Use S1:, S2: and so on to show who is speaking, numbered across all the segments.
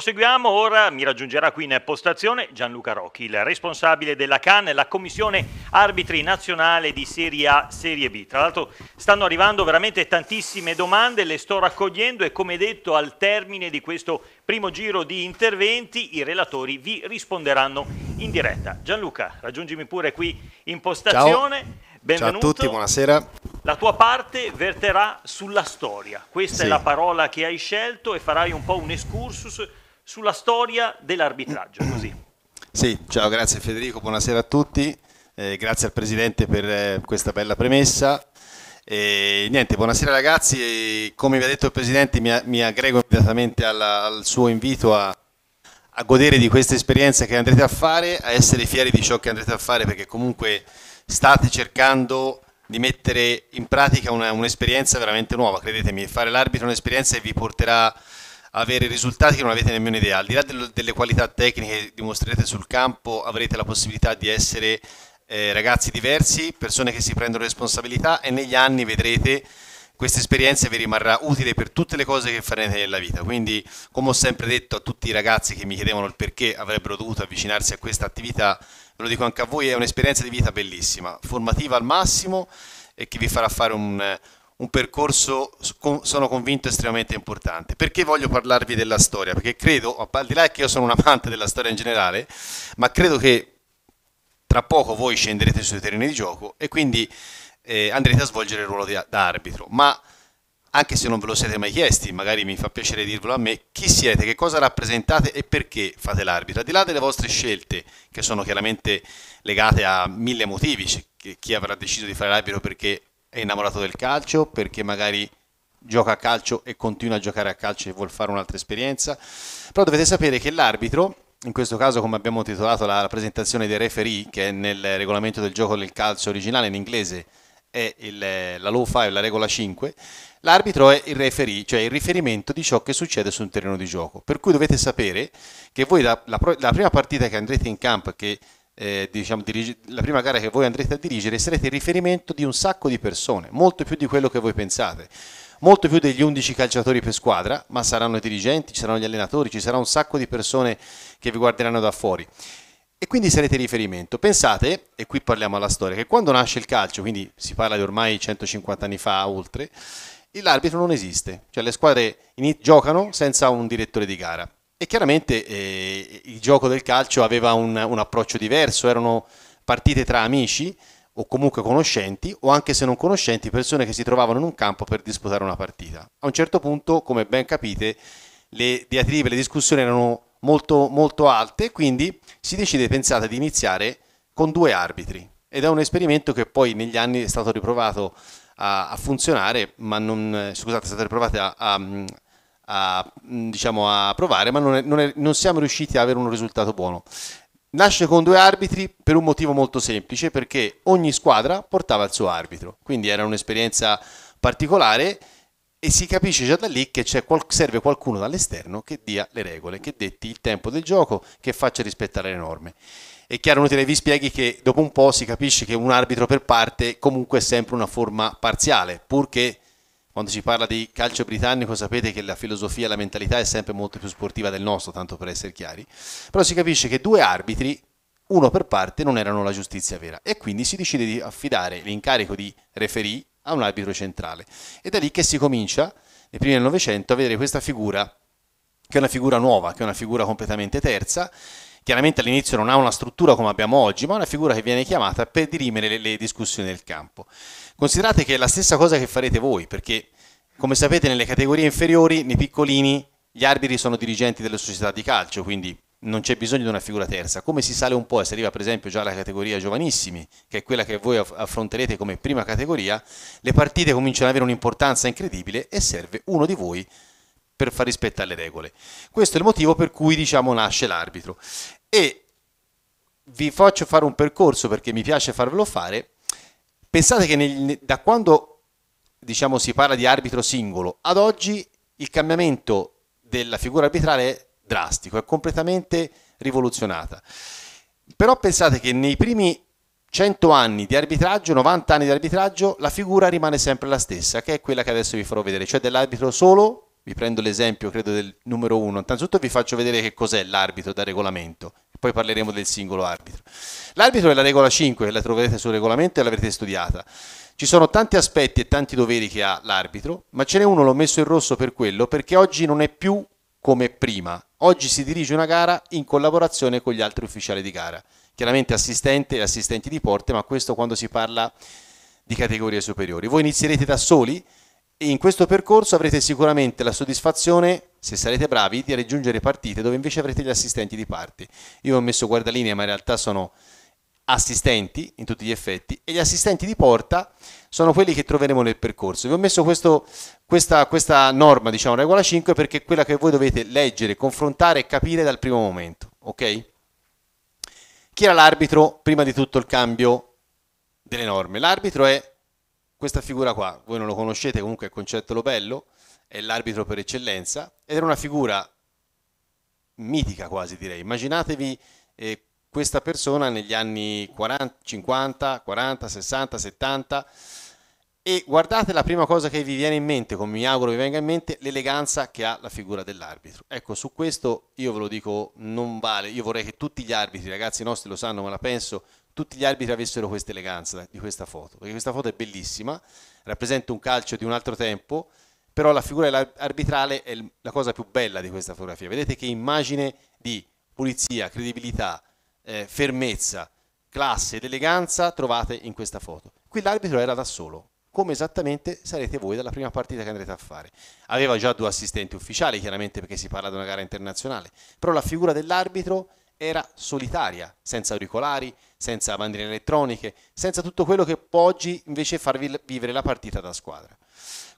S1: Proseguiamo ora, mi raggiungerà qui in postazione Gianluca Rocchi, il responsabile della CAN, la commissione arbitri nazionale di Serie A, Serie B. Tra l'altro stanno arrivando veramente tantissime domande, le sto raccogliendo e come detto al termine di questo primo giro di interventi i relatori vi risponderanno in diretta. Gianluca, raggiungimi pure qui in postazione. Ciao. Benvenuto. Ciao a tutti, buonasera. La tua parte verterà sulla storia, questa sì. è la parola che hai scelto e farai un po' un excursus sulla storia dell'arbitraggio. Così.
S2: Sì, ciao, grazie Federico, buonasera a tutti, eh, grazie al Presidente per eh, questa bella premessa. E, niente, buonasera ragazzi, e, come vi ha detto il Presidente mi, mi aggrego immediatamente alla, al suo invito a, a godere di questa esperienza che andrete a fare, a essere fieri di ciò che andrete a fare perché comunque state cercando di mettere in pratica una, un'esperienza veramente nuova, credetemi, fare l'arbitro è un'esperienza che vi porterà avere risultati che non avete nemmeno idea. Al di là dello, delle qualità tecniche che dimostrerete sul campo, avrete la possibilità di essere eh, ragazzi diversi, persone che si prendono responsabilità e negli anni vedrete questa esperienza vi rimarrà utile per tutte le cose che farete nella vita. Quindi, come ho sempre detto a tutti i ragazzi che mi chiedevano il perché avrebbero dovuto avvicinarsi a questa attività, ve lo dico anche a voi, è un'esperienza di vita bellissima, formativa al massimo e che vi farà fare un, un percorso, sono convinto, estremamente importante. Perché voglio parlarvi della storia? Perché credo, al di là che io sono un amante della storia in generale, ma credo che tra poco voi scenderete sui terreni di gioco e quindi eh, andrete a svolgere il ruolo di, da arbitro. Ma anche se non ve lo siete mai chiesti, magari mi fa piacere dirvelo a me, chi siete, che cosa rappresentate e perché fate l'arbitro. Al di là delle vostre scelte, che sono chiaramente legate a mille motivi, chi avrà deciso di fare l'arbitro perché è innamorato del calcio, perché magari gioca a calcio e continua a giocare a calcio e vuol fare un'altra esperienza. Però dovete sapere che l'arbitro, in questo caso come abbiamo titolato la presentazione dei referee, che nel regolamento del gioco del calcio originale in inglese è il, la Law 5, la regola 5, l'arbitro è il referee, cioè il riferimento di ciò che succede su un terreno di gioco. Per cui dovete sapere che voi la, la, la prima partita che andrete in campo, che eh, diciamo, dirige, la prima gara che voi andrete a dirigere, sarete il riferimento di un sacco di persone, molto più di quello che voi pensate. Molto più degli 11 calciatori per squadra, ma saranno i dirigenti, ci saranno gli allenatori, ci sarà un sacco di persone che vi guarderanno da fuori e quindi sarete riferimento. Pensate, e qui parliamo alla storia, che quando nasce il calcio, quindi si parla di ormai 150 anni fa, oltre, l'arbitro non esiste, cioè le squadre giocano senza un direttore di gara. E chiaramente eh, il gioco del calcio aveva un, un, approccio diverso, erano partite tra amici o comunque conoscenti o anche se non conoscenti persone che si trovavano in un campo per disputare una partita. A un certo punto, come ben capite, le diatribe, le discussioni erano molto, molto alte, quindi si decide, pensate, di iniziare con due arbitri ed è un esperimento che poi negli anni è stato riprovato a, a funzionare, ma non, eh, scusate, è stato riprovato a, a a, mm, diciamo, a provare, ma non, è, non, è, non siamo riusciti ad avere un risultato buono. Nasce con due arbitri per un motivo molto semplice, perché ogni squadra portava il suo arbitro, quindi era un'esperienza particolare e si capisce già da lì che qual- serve qualcuno dall'esterno che dia le regole, che detti il tempo del gioco, che faccia rispettare le norme. È chiaro, inutile vi spieghi che dopo un po' si capisce che un arbitro per parte comunque è sempre una forma parziale, purché quando si parla di calcio britannico sapete che la filosofia e la mentalità è sempre molto più sportiva del nostro, tanto per essere chiari, però si capisce che due arbitri, uno per parte, non erano la giustizia vera e quindi si decide di affidare l'incarico di referee a un arbitro centrale. Ed è lì che si comincia, nei primi del Novecento, a vedere questa figura, che è una figura nuova, che è una figura completamente terza, Chiaramente all'inizio non ha una struttura come abbiamo oggi, ma è una figura che viene chiamata per dirimere le, le discussioni del campo. Considerate che è la stessa cosa che farete voi, perché come sapete nelle categorie inferiori, nei piccolini, gli arbitri sono dirigenti delle società di calcio, quindi non c'è bisogno di una figura terza. Come si sale un po' e si arriva per esempio già alla categoria giovanissimi, che è quella che voi affronterete come prima categoria, le partite cominciano ad avere un'importanza incredibile e serve uno di voi per far rispettare le regole. Questo è il motivo per cui diciamo nasce l'arbitro e vi faccio fare un percorso perché mi piace farvelo fare. Pensate che nel, da quando diciamo, si parla di arbitro singolo ad oggi il cambiamento della figura arbitrale è drastico, è completamente rivoluzionata. Però pensate che nei primi 100 anni di arbitraggio, 90 anni di arbitraggio, la figura rimane sempre la stessa, che è quella che adesso vi farò vedere, cioè dell'arbitro solo vi prendo l'esempio credo del numero 1, innanzitutto vi faccio vedere che cos'è l'arbitro da regolamento, poi parleremo del singolo arbitro. L'arbitro è la regola 5, la troverete sul regolamento e l'avrete studiata. Ci sono tanti aspetti e tanti doveri che ha l'arbitro, ma ce n'è uno, l'ho messo in rosso per quello, perché oggi non è più come prima. Oggi si dirige una gara in collaborazione con gli altri ufficiali di gara, chiaramente assistente e assistenti di porte, ma questo quando si parla di categorie superiori. Voi inizierete da soli, in questo percorso avrete sicuramente la soddisfazione, se sarete bravi, di raggiungere partite dove invece avrete gli assistenti di parte. Io ho messo guardalinea, ma in realtà sono assistenti in tutti gli effetti e gli assistenti di porta sono quelli che troveremo nel percorso. Vi ho messo questo, questa, questa, norma, diciamo regola 5, perché è quella che voi dovete leggere, confrontare e capire dal primo momento. Ok? Chi era l'arbitro prima di tutto il cambio delle norme? L'arbitro è questa figura qua, voi non lo conoscete, comunque è Concetto Lopello, è l'arbitro per eccellenza ed era una figura mitica quasi direi. Immaginatevi eh, questa persona negli anni 40, 50, 40, 60, 70 e guardate la prima cosa che vi viene in mente, come mi auguro vi venga in mente, l'eleganza che ha la figura dell'arbitro. Ecco, su questo io ve lo dico, non vale, io vorrei che tutti gli arbitri, ragazzi nostri lo sanno, ma la penso, tutti gli arbitri avessero questa eleganza di questa foto, perché questa foto è bellissima, rappresenta un calcio di un altro tempo, però la figura arbitrale è la cosa più bella di questa fotografia. Vedete che immagine di pulizia, credibilità, eh, fermezza, classe ed eleganza trovate in questa foto. Qui l'arbitro era da solo, come esattamente sarete voi dalla prima partita che andrete a fare. Aveva già due assistenti ufficiali, chiaramente perché si parla di una gara internazionale, però la figura dell'arbitro era solitaria, senza auricolari, senza bandiere elettroniche, senza tutto quello che può oggi invece farvi vivere la partita da squadra.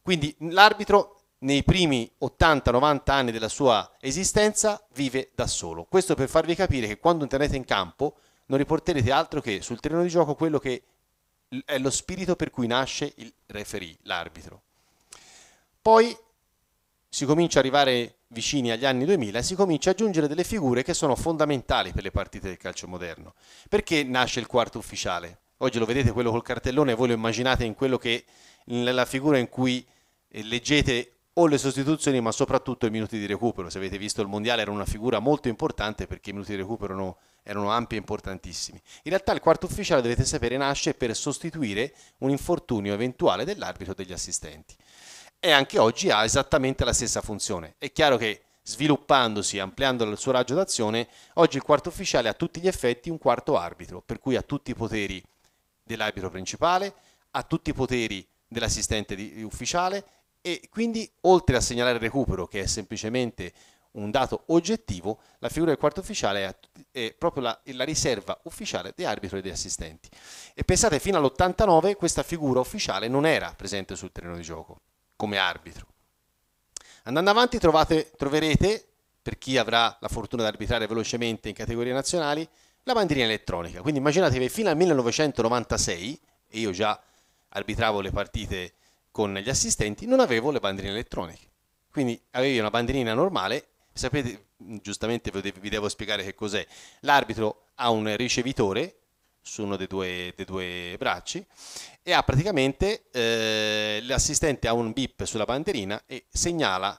S2: Quindi l'arbitro nei primi 80-90 anni della sua esistenza vive da solo. Questo per farvi capire che quando tenete in campo non riporterete altro che sul terreno di gioco quello che è lo spirito per cui nasce il referee, l'arbitro. Poi si comincia ad arrivare vicini agli anni 2000 e si comincia ad aggiungere delle figure che sono fondamentali per le partite del calcio moderno. Perché nasce il quarto ufficiale? Oggi lo vedete quello col cartellone, voi lo immaginate in quello che nella figura in cui eh, leggete o le sostituzioni, ma soprattutto i minuti di recupero. Se avete visto il mondiale era una figura molto importante perché i minuti di recupero erano erano ampi e importantissimi. In realtà il quarto ufficiale, dovete sapere, nasce per sostituire un infortunio eventuale dell'arbitro o degli assistenti. E anche oggi ha esattamente la stessa funzione. È chiaro che sviluppandosi, ampliando il suo raggio d'azione, oggi il quarto ufficiale ha tutti gli effetti un quarto arbitro, per cui ha tutti i poteri dell'arbitro principale, ha tutti i poteri dell'assistente ufficiale e quindi oltre a segnalare il recupero, che è semplicemente un dato oggettivo, la figura del quarto ufficiale è, è proprio la, la, riserva ufficiale di arbitro e di assistenti. E pensate, fino all'89 questa figura ufficiale non era presente sul terreno di gioco come arbitro. Andando avanti trovate, troverete, per chi avrà la fortuna di arbitrare velocemente in categorie nazionali, la bandierina elettronica. Quindi immaginatevi fino al 1996, e io già arbitravo le partite con gli assistenti, non avevo le bandierine elettroniche. Quindi avevi una bandierina normale Sapete, mm, giustamente vi devo spiegare che cos'è. L'arbitro ha un ricevitore su uno dei due, dei due bracci e ha praticamente eh, l'assistente ha un bip sulla banderina e segnala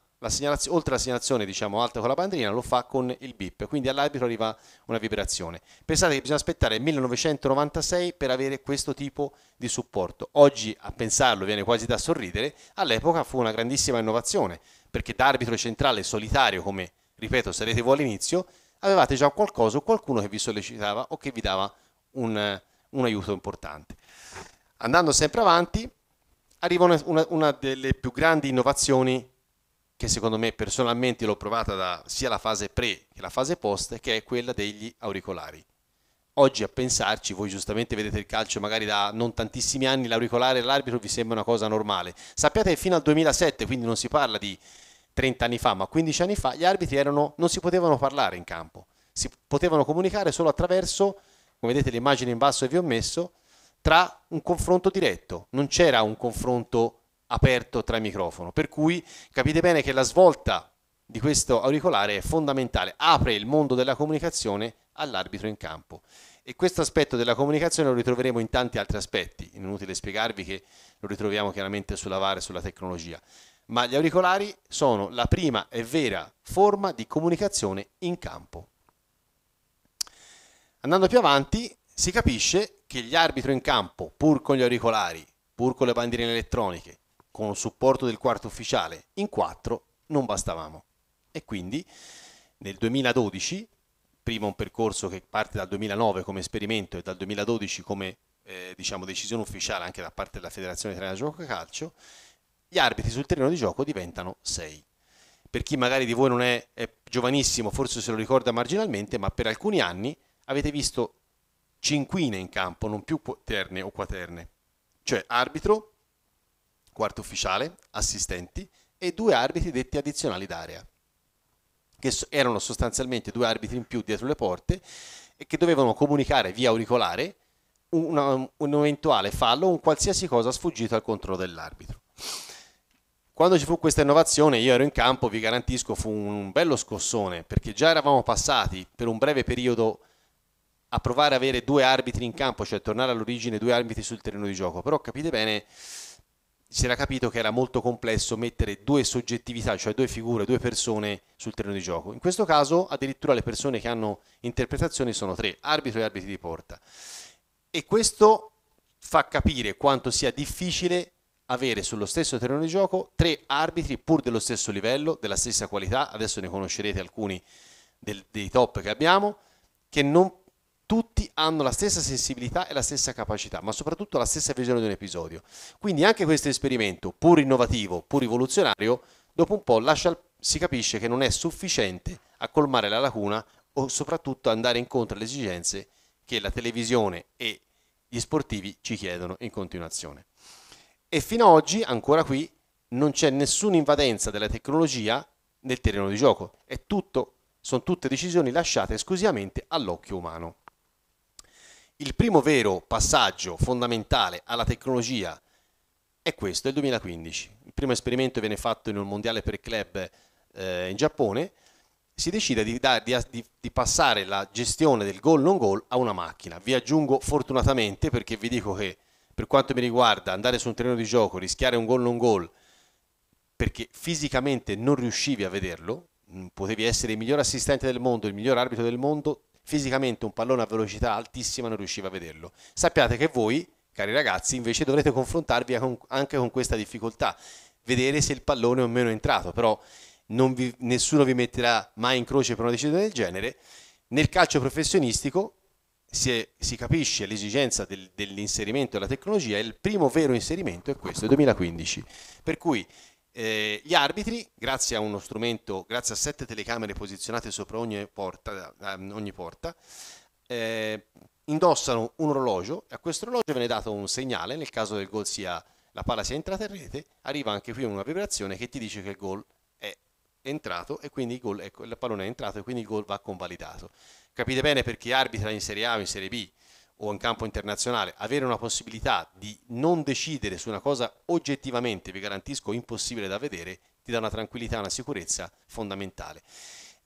S2: oltre alla segnalazione diciamo, alta con la bandrina lo fa con il bip, quindi all'arbitro arriva una vibrazione. Pensate che bisogna aspettare il 1996 per avere questo tipo di supporto. Oggi a pensarlo viene quasi da sorridere, all'epoca fu una grandissima innovazione, perché da arbitro centrale solitario, come ripeto sarete voi all'inizio, avevate già qualcosa o qualcuno che vi sollecitava o che vi dava un, un aiuto importante. Andando sempre avanti, arriva una, una, una delle più grandi innovazioni che secondo me personalmente l'ho provata da sia la fase pre che la fase post, che è quella degli auricolari. Oggi a pensarci, voi giustamente vedete il calcio magari da non tantissimi anni, l'auricolare e l'arbitro vi sembra una cosa normale. Sappiate che fino al 2007, quindi non si parla di 30 anni fa, ma 15 anni fa, gli arbitri erano, non si potevano parlare in campo, si potevano comunicare solo attraverso, come vedete l'immagine in basso che vi ho messo, tra un confronto diretto, non c'era un confronto diretto aperto tra microfono, per cui capite bene che la svolta di questo auricolare è fondamentale, apre il mondo della comunicazione all'arbitro in campo. E questo aspetto della comunicazione lo ritroveremo in tanti altri aspetti, inutile spiegarvi che lo ritroviamo chiaramente sulla VAR e sulla tecnologia, ma gli auricolari sono la prima e vera forma di comunicazione in campo. Andando più avanti si capisce che gli arbitri in campo, pur con gli auricolari, pur con le bandierine elettroniche, con il supporto del quarto ufficiale, in quattro non bastavamo. E quindi nel 2012, prima un percorso che parte dal 2009 come esperimento e dal 2012 come eh, diciamo, decisione ufficiale anche da parte della Federazione Italiana Gioco Calcio, gli arbitri sul terreno di gioco diventano sei. Per chi magari di voi non è, è giovanissimo, forse se lo ricorda marginalmente, ma per alcuni anni avete visto cinquine in campo, non più terne o quaterne, cioè arbitro, quarto ufficiale, assistenti e due arbitri detti addizionali d'area, che erano sostanzialmente due arbitri in più dietro le porte e che dovevano comunicare via auricolare una, un eventuale fallo o un qualsiasi cosa sfuggito al controllo dell'arbitro. Quando ci fu questa innovazione, io ero in campo, vi garantisco, fu un bello scossone, perché già eravamo passati per un breve periodo a provare ad avere due arbitri in campo, cioè tornare all'origine due arbitri sul terreno di gioco, però capite bene si era capito che era molto complesso mettere due soggettività, cioè due figure, due persone sul terreno di gioco. In questo caso addirittura le persone che hanno interpretazioni sono tre, arbitro e arbitri di porta. E questo fa capire quanto sia difficile avere sullo stesso terreno di gioco tre arbitri pur dello stesso livello, della stessa qualità, adesso ne conoscerete alcuni del, dei top che abbiamo, che non tutti hanno la stessa sensibilità e la stessa capacità, ma soprattutto la stessa visione di un episodio. Quindi anche questo esperimento, pur innovativo, pur rivoluzionario, dopo un po' lascia, si capisce che non è sufficiente a colmare la lacuna o soprattutto andare incontro alle esigenze che la televisione e gli sportivi ci chiedono in continuazione. E fino ad oggi, ancora qui, non c'è nessuna invadenza della tecnologia nel terreno di gioco, è tutto, sono tutte decisioni lasciate esclusivamente all'occhio umano. Il primo vero passaggio fondamentale alla tecnologia è questo, è il 2015. Il primo esperimento viene fatto in un mondiale per club eh, in Giappone, si decide di, di, di, passare la gestione del gol non gol a una macchina. Vi aggiungo fortunatamente perché vi dico che per quanto mi riguarda andare su un terreno di gioco, rischiare un gol non gol, perché fisicamente non riuscivi a vederlo, mm, potevi essere il miglior assistente del mondo, il miglior arbitro del mondo, fisicamente un pallone a velocità altissima non riusciva a vederlo. Sappiate che voi, cari ragazzi, invece dovrete confrontarvi anche con questa difficoltà, vedere se il pallone è o meno è entrato, però vi, nessuno vi metterà mai in croce per una decisione del genere. Nel calcio professionistico si, è, si capisce l'esigenza del, dell'inserimento della tecnologia e il primo vero inserimento è questo, il 2015. Per cui eh, gli arbitri, grazie a uno strumento, grazie a sette telecamere posizionate sopra ogni porta, eh, ogni porta eh, indossano un orologio e a questo orologio viene dato un segnale, nel caso del gol sia la palla sia entrata in rete, arriva anche qui una vibrazione che ti dice che il gol è entrato e quindi il, gol, ecco, il pallone è entrato e quindi il gol va convalidato. Capite bene perché arbitra in Serie A o in Serie B o in campo internazionale, avere una possibilità di non decidere su una cosa oggettivamente, vi garantisco, impossibile da vedere, ti dà una tranquillità, una sicurezza fondamentale.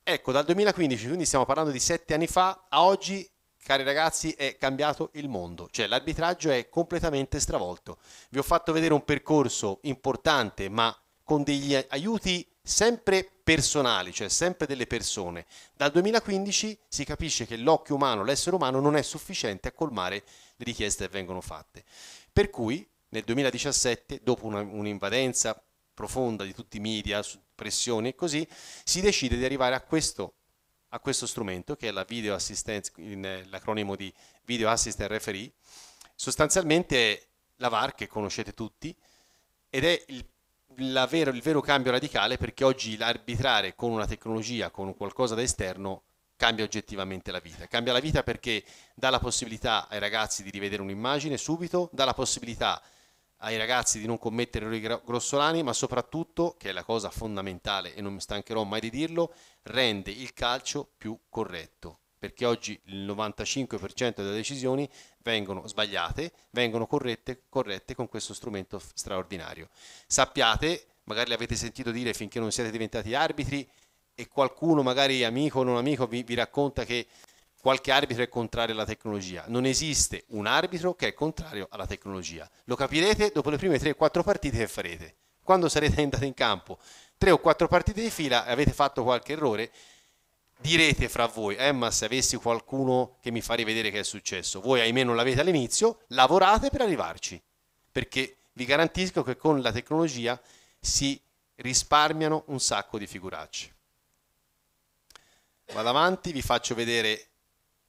S2: Ecco, dal 2015, quindi stiamo parlando di sette anni fa, a oggi, cari ragazzi, è cambiato il mondo, cioè l'arbitraggio è completamente stravolto. Vi ho fatto vedere un percorso importante, ma con degli aiuti sempre personali, cioè sempre delle persone. Dal 2015 si capisce che l'occhio umano, l'essere umano non è sufficiente a colmare le richieste che vengono fatte. Per cui nel 2017, dopo una, un'invadenza profonda di tutti i media, pressioni e così, si decide di arrivare a questo, a questo strumento che è la video assistance, in, l'acronimo di Video Assistant Referee, sostanzialmente è la VAR che conoscete tutti ed è il vero, il vero cambio radicale perché oggi l'arbitrare con una tecnologia, con qualcosa da esterno, cambia oggettivamente la vita. Cambia la vita perché dà la possibilità ai ragazzi di rivedere un'immagine subito, dà la possibilità ai ragazzi di non commettere errori grossolani, ma soprattutto, che è la cosa fondamentale e non mi stancherò mai di dirlo, rende il calcio più corretto perché oggi il 95% delle decisioni vengono sbagliate, vengono corrette, corrette con questo strumento straordinario. Sappiate, magari l'avete sentito dire finché non siete diventati arbitri e qualcuno, magari amico o non amico, vi, vi racconta che qualche arbitro è contrario alla tecnologia. Non esiste un arbitro che è contrario alla tecnologia. Lo capirete dopo le prime 3-4 partite che farete. Quando sarete andati in campo 3 o 4 partite di fila e avete fatto qualche errore, direte fra voi, eh, ma se avessi qualcuno che mi fa rivedere che è successo, voi ahimè non l'avete all'inizio, lavorate per arrivarci, perché vi garantisco che con la tecnologia si risparmiano un sacco di figuracce. Vado avanti, vi faccio vedere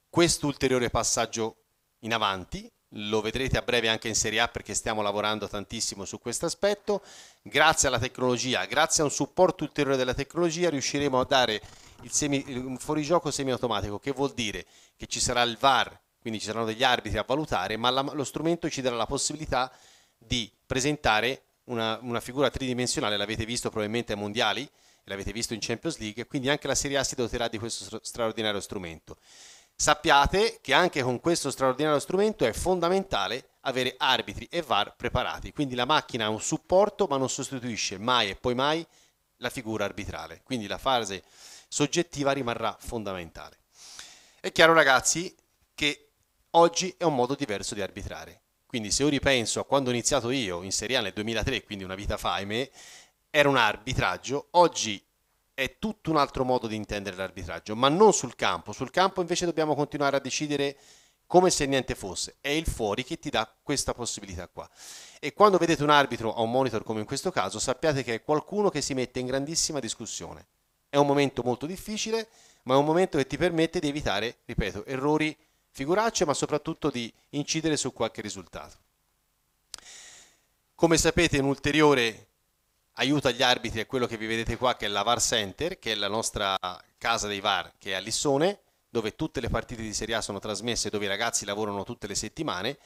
S2: questo ulteriore passaggio in avanti, lo vedrete a breve anche in Serie A perché stiamo lavorando tantissimo su questo aspetto. Grazie alla tecnologia, grazie a un supporto ulteriore della tecnologia riusciremo a dare il, semi, il fuorigioco semiautomatico, che vuol dire che ci sarà il VAR, quindi ci saranno degli arbitri a valutare, ma la, lo strumento ci darà la possibilità di presentare una, una figura tridimensionale, l'avete visto probabilmente ai mondiali, l'avete visto in Champions League, quindi anche la Serie A si doterà di questo straordinario strumento. Sappiate che anche con questo straordinario strumento è fondamentale avere arbitri e VAR preparati, quindi la macchina ha un supporto ma non sostituisce mai e poi mai la figura arbitrale. Quindi la fase soggettiva rimarrà fondamentale. È chiaro ragazzi che oggi è un modo diverso di arbitrare. Quindi se io ripenso a quando ho iniziato io in Serie A nel 2003, quindi una vita fa, ahimè, era un arbitraggio, oggi è tutto un altro modo di intendere l'arbitraggio, ma non sul campo. Sul campo invece dobbiamo continuare a decidere come se niente fosse. È il fuori che ti dà questa possibilità qua. E quando vedete un arbitro a un monitor come in questo caso, sappiate che è qualcuno che si mette in grandissima discussione. È un momento molto difficile, ma è un momento che ti permette di evitare, ripeto, errori, figuracce, ma soprattutto di incidere su qualche risultato. Come sapete, un ulteriore aiuto agli arbitri è quello che vi vedete qua, che è la VAR Center, che è la nostra casa dei VAR, che è a Lissone, dove tutte le partite di Serie A sono trasmesse, dove i ragazzi lavorano tutte le settimane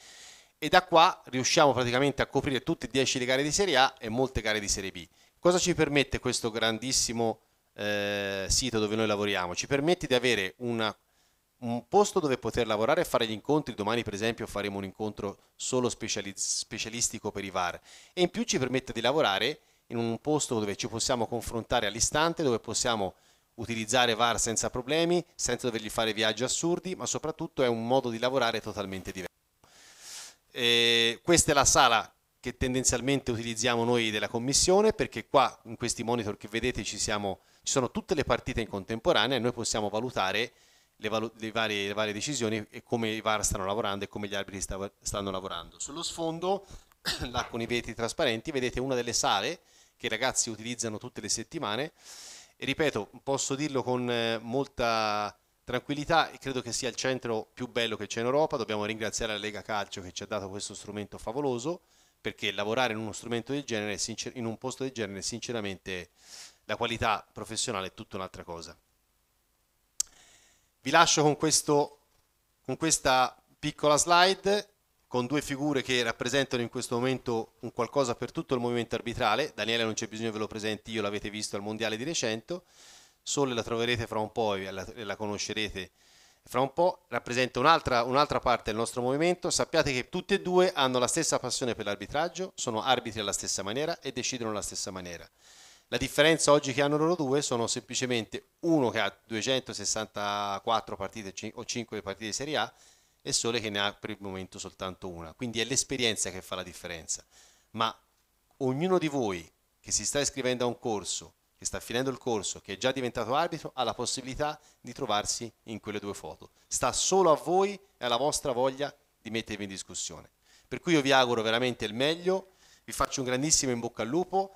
S2: e da qua riusciamo praticamente a coprire tutte e 10 le gare di Serie A e molte gare di Serie B. Cosa ci permette questo grandissimo eh, sito dove noi lavoriamo ci permette di avere una, un posto dove poter lavorare e fare gli incontri. Domani, per esempio, faremo un incontro solo speciali- specialistico per i VAR. E in più ci permette di lavorare in un posto dove ci possiamo confrontare all'istante, dove possiamo utilizzare VAR senza problemi, senza dovergli fare viaggi assurdi, ma soprattutto è un modo di lavorare totalmente diverso. E questa è la sala che tendenzialmente utilizziamo noi della commissione perché qua in questi monitor che vedete ci siamo ci sono tutte le partite in contemporanea e noi possiamo valutare le, valu- le, varie, le varie, decisioni e come i VAR stanno lavorando e come gli arbitri stav- stanno lavorando. Sullo sfondo, là con i vetri trasparenti, vedete una delle sale che i ragazzi utilizzano tutte le settimane. E ripeto, posso dirlo con eh, molta tranquillità, credo che sia il centro più bello che c'è in Europa, dobbiamo ringraziare la Lega Calcio che ci ha dato questo strumento favoloso, perché lavorare in uno strumento del genere, in un posto del genere, sinceramente la qualità professionale è tutta un'altra cosa. Vi lascio con, questo, con questa piccola slide con due figure che rappresentano in questo momento un qualcosa per tutto il movimento arbitrale. Daniele non c'è bisogno che ve lo presenti io, l'avete visto al Mondiale di recente. Sole la troverete fra un po' e la, e la conoscerete fra un po'. Rappresenta un'altra, un'altra parte del nostro movimento. Sappiate che tutte e due hanno la stessa passione per l'arbitraggio, sono arbitri alla stessa maniera e decidono alla stessa maniera. La differenza oggi che hanno loro due sono semplicemente uno che ha 264 partite o 5 partite di Serie A e Sole che ne ha per il momento soltanto una. Quindi è l'esperienza che fa la differenza. Ma ognuno di voi che si sta iscrivendo a un corso, che sta finendo il corso, che è già diventato arbitro, ha la possibilità di trovarsi in quelle due foto. Sta solo a voi e alla vostra voglia di mettervi in discussione. Per cui io vi auguro veramente il meglio, vi faccio un grandissimo in bocca al lupo.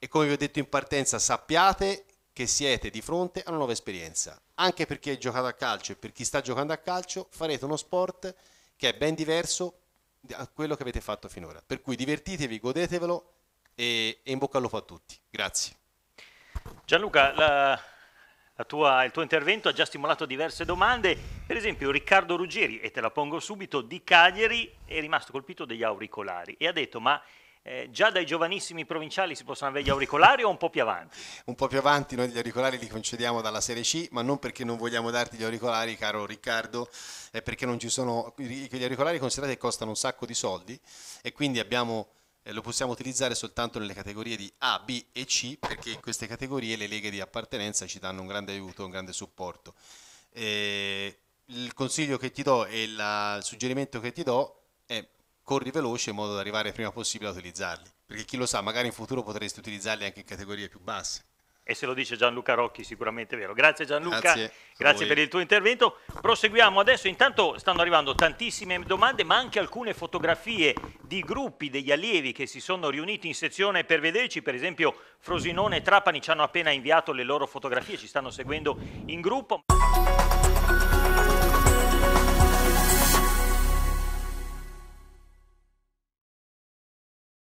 S2: E come vi ho detto in partenza, sappiate che siete di fronte a una nuova esperienza. Anche per chi è giocato a calcio e per chi sta giocando a calcio, farete uno sport che è ben diverso da quello che avete fatto finora. Per cui divertitevi, godetevelo e, e in bocca al lupo a tutti.
S1: Grazie. Gianluca, la, la tua, il tuo intervento ha già stimolato diverse domande. Per esempio, Riccardo Ruggeri, e te la pongo subito, di Cagliari è rimasto colpito degli auricolari e ha detto: Ma eh, già dai giovanissimi provinciali si possono avere gli auricolari o un po' più avanti? Un po' più
S2: avanti, noi gli auricolari li concediamo dalla Serie C, ma non perché non vogliamo darti gli auricolari, caro Riccardo, è perché non ci sono, gli auricolari considerati costano un sacco di soldi e quindi abbiamo eh, lo possiamo utilizzare soltanto nelle categorie di A, B e C perché in queste categorie le leghe di appartenenza ci danno un grande aiuto, un grande supporto. E eh, il consiglio che ti do e il suggerimento che ti do è corri veloce in modo da arrivare prima possibile a utilizzarli. Perché chi lo sa,
S1: magari in futuro potresti utilizzarli anche in categorie più basse. E se lo dice Gianluca Rocchi, sicuramente è vero. Grazie Gianluca, grazie, grazie per il tuo intervento. Proseguiamo adesso, intanto stanno arrivando tantissime domande, ma anche alcune fotografie di gruppi degli allievi che si sono riuniti in sezione per vederci. Per esempio Frosinone e Trapani ci hanno appena inviato le loro fotografie, ci stanno seguendo in gruppo.